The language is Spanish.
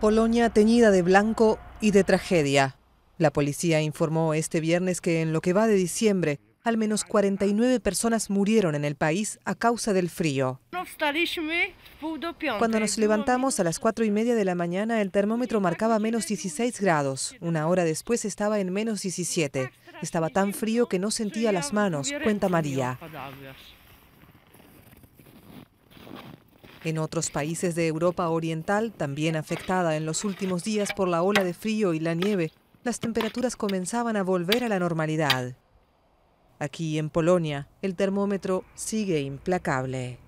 Polonia teñida de blanco y de tragedia. La policía informó este viernes que en lo que va de diciembre, al menos 49 personas murieron en el país a causa del frío. Cuando nos levantamos a las 4 y media de la mañana, el termómetro marcaba menos 16 grados. Una hora después estaba en menos 17. Estaba tan frío que no sentía las manos, cuenta María. En otros países de Europa Oriental, también afectada en los últimos días por la ola de frío y la nieve, las temperaturas comenzaban a volver a la normalidad. Aquí en Polonia, el termómetro sigue implacable.